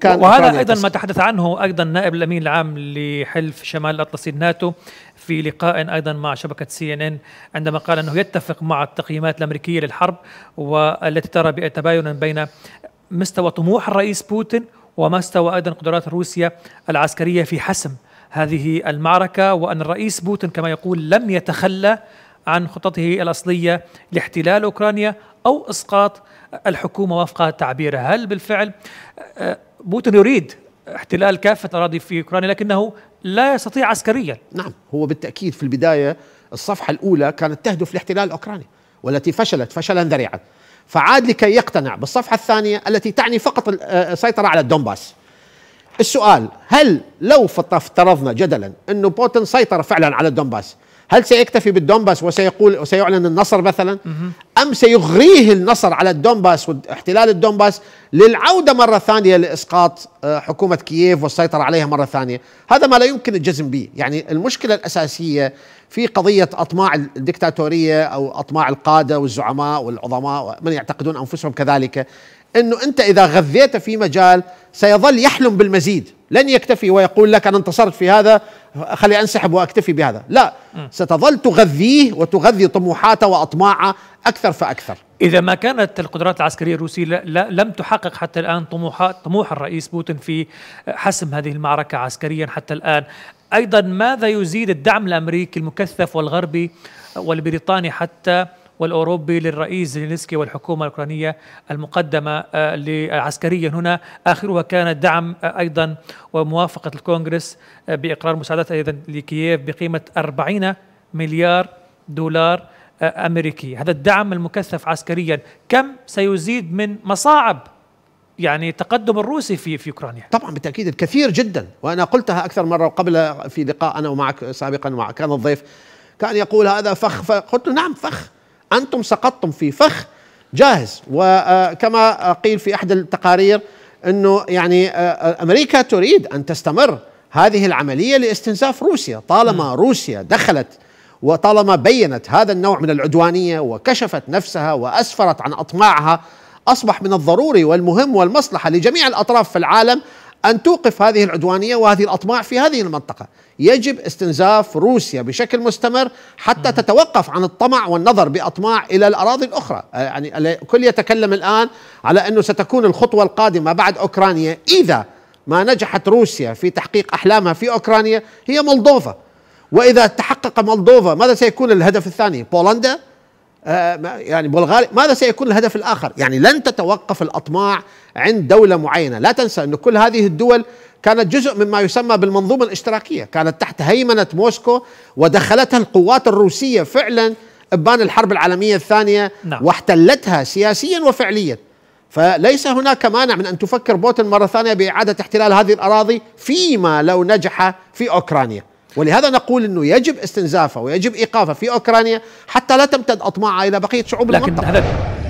كان وهذا ايضا ما تحدث عنه ايضا نائب الامين العام لحلف شمال الاطلسي الناتو في لقاء ايضا مع شبكه سي ان ان عندما قال انه يتفق مع التقييمات الامريكيه للحرب والتي ترى تباينا بين مستوى طموح الرئيس بوتين ومستوى ايضا قدرات روسيا العسكريه في حسم هذه المعركه وان الرئيس بوتين كما يقول لم يتخلى عن خطته الأصلية لاحتلال أوكرانيا أو إسقاط الحكومة وفق تعبيره هل بالفعل آه، بوتين يريد احتلال كافة الأراضي في أوكرانيا لكنه لا يستطيع عسكريا نعم هو بالتأكيد في البداية الصفحة الأولى كانت تهدف لاحتلال أوكرانيا والتي فشلت فشلا ذريعا فعاد لكي يقتنع بالصفحة الثانية التي تعني فقط آه، السيطرة على الدومباس السؤال هل لو افترضنا جدلا أنه بوتين سيطر فعلا على الدومباس هل سيكتفي بالدومباس وسيقول وسيعلن النصر مثلا أم سيغريه النصر على الدومباس واحتلال الدومباس للعودة مرة ثانية لإسقاط آه، حكومة كييف والسيطرة عليها مرة ثانية هذا ما لا يمكن الجزم به يعني المشكلة الأساسية في قضية أطماع الدكتاتورية أو أطماع القادة والزعماء والعظماء ومن يعتقدون أنفسهم كذلك أنه أنت إذا غذيت في مجال سيظل يحلم بالمزيد لن يكتفي ويقول لك أنا انتصرت في هذا خلي أنسحب وأكتفي بهذا لا ستظل تغذيه وتغذي طموحاته وأطماعه أكثر فأكثر إذا ما كانت القدرات العسكرية الروسية لم تحقق حتى الآن طموح طموح الرئيس بوتين في حسم هذه المعركة عسكريا حتى الآن أيضا ماذا يزيد الدعم الأمريكي المكثف والغربي والبريطاني حتى والأوروبي للرئيس زيلينسكي والحكومة الأوكرانية المقدمة آه، عسكريا هنا آخرها كان دعم آه، أيضا وموافقة الكونغرس آه، بإقرار مساعدات أيضا لكييف بقيمة 40 مليار دولار أمريكي هذا الدعم المكثف عسكريا كم سيزيد من مصاعب يعني تقدم الروسي في في اوكرانيا طبعا بالتاكيد الكثير جدا وانا قلتها اكثر مره قبل في لقاء انا ومعك سابقا مع كان الضيف كان يقول هذا فخ, فخ قلت له نعم فخ أنتم سقطتم في فخ جاهز وكما قيل في أحد التقارير أنه يعني آه، أمريكا تريد أن تستمر هذه العملية لاستنزاف روسيا طالما روسيا دخلت وطالما بينت هذا النوع من العدوانية وكشفت نفسها وأسفرت عن أطماعها أصبح من الضروري والمهم والمصلحة لجميع الأطراف في العالم أن توقف هذه العدوانية وهذه الأطماع في هذه المنطقة يجب استنزاف روسيا بشكل مستمر حتى تتوقف عن الطمع والنظر بأطماع إلى الأراضي الأخرى آه، يعني الكل يتكلم الآن على أنه ستكون الخطوة القادمة بعد أوكرانيا إذا ما نجحت روسيا في تحقيق أحلامها في أوكرانيا هي مولدوفا وإذا تحقق مولدوفا ماذا سيكون الهدف الثاني بولندا آه، يعني بلغاريا ماذا سيكون الهدف الآخر يعني لن تتوقف الأطماع عند دولة معينة لا تنسى أن كل هذه الدول كانت جزء مما يسمى بالمنظومة الاشتراكية كانت تحت هيمنة موسكو ودخلتها القوات الروسية فعلا إبان الحرب العالمية الثانية نعم. واحتلتها سياسيا وفعليا فليس هناك مانع من أن تفكر بوتين مرة ثانية بإعادة احتلال هذه الأراضي فيما لو نجح في أوكرانيا ولهذا نقول انه يجب استنزافه ويجب ايقافه في اوكرانيا حتى لا تمتد اطماعها الى بقيه شعوب لكن المنطقه